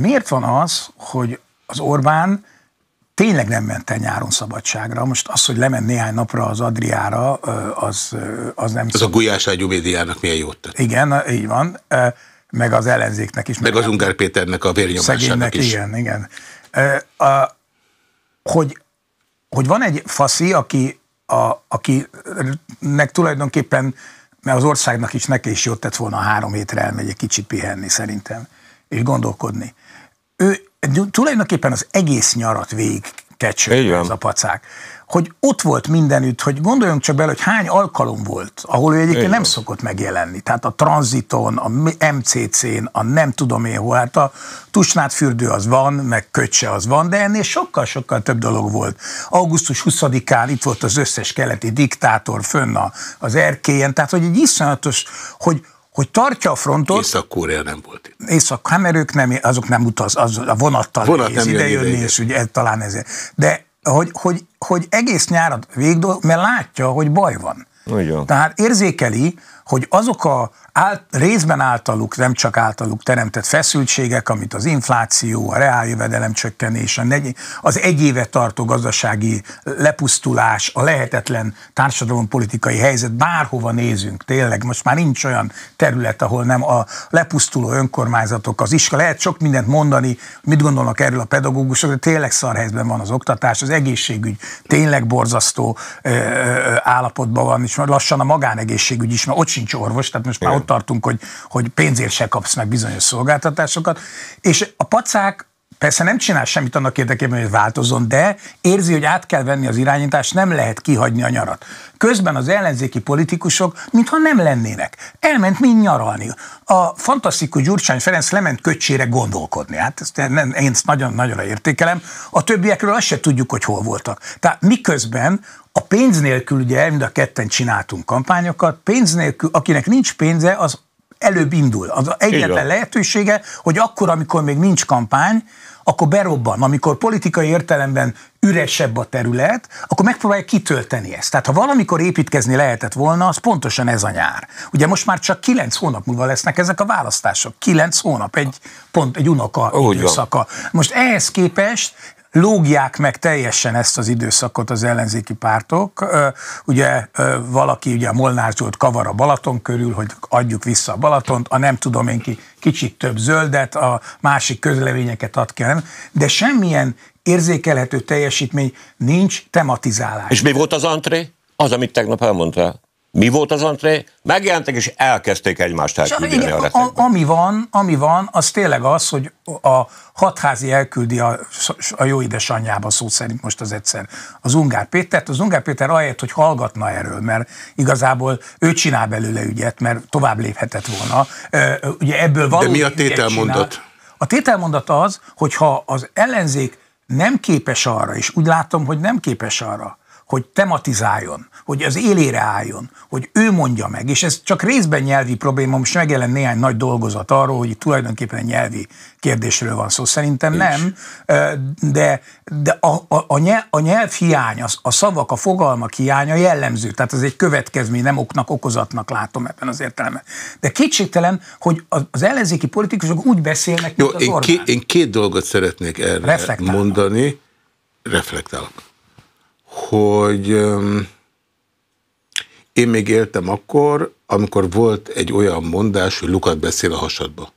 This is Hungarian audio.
miért van az, hogy az Orbán tényleg nem ment el nyáron szabadságra. Most az, hogy lement néhány napra az Adriára, az, az nem... Az a Gulyás Ágyú médiának milyen jót tett. Igen, így van. Meg az ellenzéknek is. Meg, meg az Ungár Péternek a vérnyomásának is. Igen, igen. A, hogy, hogy van egy faszi, aki, a, akinek tulajdonképpen, mert az országnak is neki is jót tett volna, három hétre elmegy egy kicsit pihenni szerintem és gondolkodni. Ő tulajdonképpen az egész nyarat végig kecső ez a pacák. Hogy ott volt mindenütt, hogy gondoljunk csak bele, hogy hány alkalom volt, ahol ő egyébként Igen. nem szokott megjelenni. Tehát a tranziton, a MCC-n, a nem tudom én hol, hát a Tusnád fürdő az van, meg Köcse az van, de ennél sokkal-sokkal több dolog volt. Augusztus 20-án itt volt az összes keleti diktátor fönn az erkélyen, tehát hogy egy iszonyatos, hogy, hogy tartja a frontot. Észak-Korea nem volt itt. Észak, hát mert ők nem, azok nem utaz, az, a vonattal Vonat nem ide jönni, ide és ugye, talán ezért. De hogy, hogy, hogy egész nyárat végdol, mert látja, hogy baj van. Ugyan. Tehát érzékeli, hogy azok a áll, részben általuk, nem csak általuk teremtett feszültségek, amit az infláció, a reáljövedelem csökkenés, az egy éve tartó gazdasági lepusztulás, a lehetetlen társadalompolitikai helyzet, bárhova nézünk, tényleg most már nincs olyan terület, ahol nem a lepusztuló önkormányzatok, az iskola, lehet sok mindent mondani, mit gondolnak erről a pedagógusok, de tényleg helyzetben van az oktatás, az egészségügy tényleg borzasztó ö, ö, állapotban van, és lassan a magánegészségügy is, mert ott sincs orvos, tehát most Igen. már ott tartunk, hogy, hogy pénzért se kapsz meg bizonyos szolgáltatásokat. És a pacák persze nem csinál semmit annak érdekében, hogy változzon, de érzi, hogy át kell venni az irányítást, nem lehet kihagyni a nyarat. Közben az ellenzéki politikusok, mintha nem lennének. Elment mind nyaralni. A fantasztikus Gyurcsány Ferenc lement köcsére gondolkodni. Hát ezt nem, én ezt nagyon-nagyon értékelem. A többiekről azt se tudjuk, hogy hol voltak. Tehát miközben a pénz nélkül ugye mind a ketten csináltunk kampányokat, pénz nélkül, akinek nincs pénze, az előbb indul. Az egyetlen lehetősége, hogy akkor, amikor még nincs kampány, akkor berobban, amikor politikai értelemben üresebb a terület, akkor megpróbálják kitölteni ezt. Tehát ha valamikor építkezni lehetett volna, az pontosan ez a nyár. Ugye most már csak kilenc hónap múlva lesznek ezek a választások. Kilenc hónap, egy pont, egy unoka Úgy időszaka. Most ehhez képest lógják meg teljesen ezt az időszakot az ellenzéki pártok. Ugye valaki ugye a Molnár Zsolt kavar a Balaton körül, hogy adjuk vissza a Balatont, a nem tudom én ki kicsit több zöldet, a másik közleményeket ad ki, nem? de semmilyen érzékelhető teljesítmény nincs tematizálás. És mi volt az antré? Az, amit tegnap elmondtál. Mi volt az antré? Megjelentek és elkezdték egymást elküldeni a, a a Ami van, ami van, az tényleg az, hogy a hatházi elküldi a, a jó édesanyjába szó szerint most az egyszer az Ungár Pétert. Az Ungár Péter ahelyett, hogy hallgatna erről, mert igazából ő csinál belőle ügyet, mert tovább léphetett volna. Ugye ebből van. De mi a tételmondat? A tételmondat az, hogyha az ellenzék nem képes arra, és úgy látom, hogy nem képes arra, hogy tematizáljon, hogy az élére álljon, hogy ő mondja meg, és ez csak részben nyelvi probléma, most megjelen néhány nagy dolgozat arról, hogy tulajdonképpen nyelvi kérdésről van szó. Szerintem és. nem, de, de a, a, a, nyelv, a nyelv hiány, a, a szavak, a fogalmak hiánya jellemző, tehát ez egy következmény, nem oknak, okozatnak látom ebben az értelemben. De kétségtelen, hogy az ellenzéki politikusok úgy beszélnek, Jó, mint az én, Ké, én két dolgot szeretnék erre mondani. Reflektálok hogy én még éltem akkor, amikor volt egy olyan mondás, hogy lukat beszél a hasadba.